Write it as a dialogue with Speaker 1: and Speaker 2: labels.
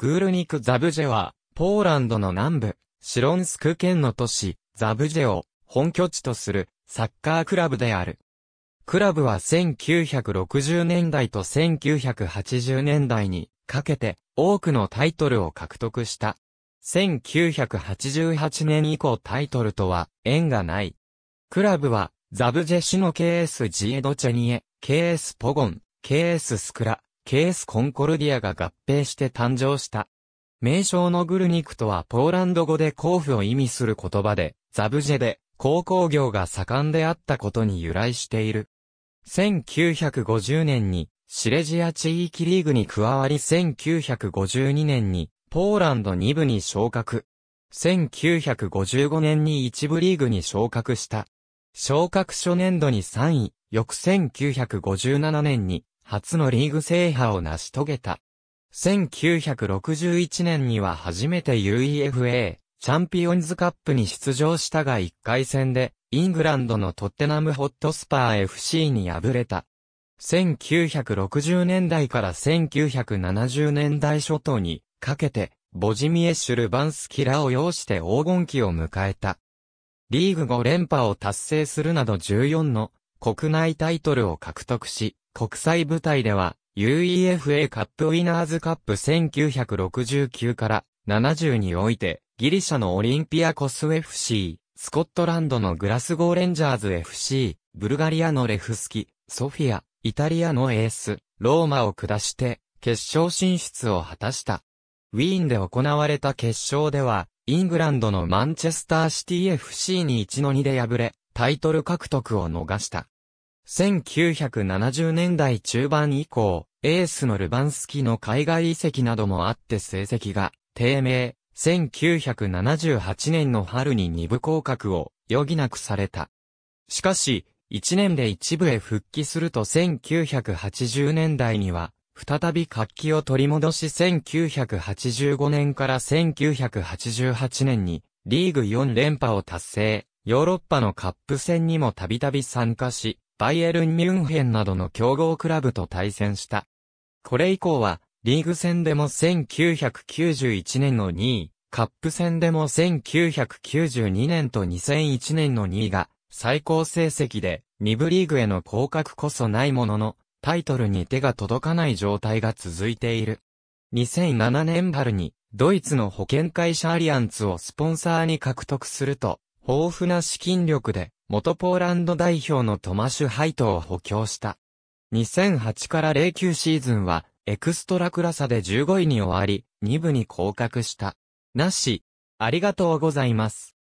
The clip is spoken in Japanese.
Speaker 1: グールニク・ザブジェは、ポーランドの南部、シロンスク県の都市、ザブジェを本拠地とするサッカークラブである。クラブは1960年代と1980年代にかけて多くのタイトルを獲得した。1988年以降タイトルとは縁がない。クラブはザブジェ市の KS ジエドチェニエ、KS ポゴン、KS スクラ、ケースコンコルディアが合併して誕生した。名称のグルニクとはポーランド語で甲府を意味する言葉で、ザブジェで、鉱工業が盛んであったことに由来している。1950年に、シレジア地域リーグに加わり1952年に、ポーランド2部に昇格。1955年に1部リーグに昇格した。昇格初年度に3位、翌1957年に初のリーグ制覇を成し遂げた。1961年には初めて UEFA チャンピオンズカップに出場したが1回戦でイングランドのトッテナムホットスパー FC に敗れた。1960年代から1970年代初頭にかけてボジミエシュ・ルバンスキラを擁して黄金期を迎えた。リーグ5連覇を達成するなど14の国内タイトルを獲得し、国際舞台では、UEFA カップウィナーズカップ1969から70において、ギリシャのオリンピアコス FC、スコットランドのグラスゴーレンジャーズ FC、ブルガリアのレフスキ、ソフィア、イタリアのエース、ローマを下して、決勝進出を果たした。ウィーンで行われた決勝では、イングランドのマンチェスターシティ FC に1の2で敗れ、タイトル獲得を逃した。1970年代中盤以降、エースのルバンスキの海外移籍などもあって成績が低迷。1978年の春に二部降格を余儀なくされた。しかし、一年で一部へ復帰すると1980年代には、再び活気を取り戻し1985年から1988年にリーグ4連覇を達成、ヨーロッパのカップ戦にもたびたび参加し、バイエルン・ミュンヘンなどの強豪クラブと対戦した。これ以降は、リーグ戦でも1991年の2位、カップ戦でも1992年と2001年の2位が最高成績で2部リーグへの降格こそないもののタイトルに手が届かない状態が続いている。2007年春にドイツの保険会社アリアンツをスポンサーに獲得すると豊富な資金力で元ポーランド代表のトマシュ・ハイトを補強した。2008から09シーズンは、エクストラクラサで15位に終わり、2部に降格した。なし、ありがとうございます。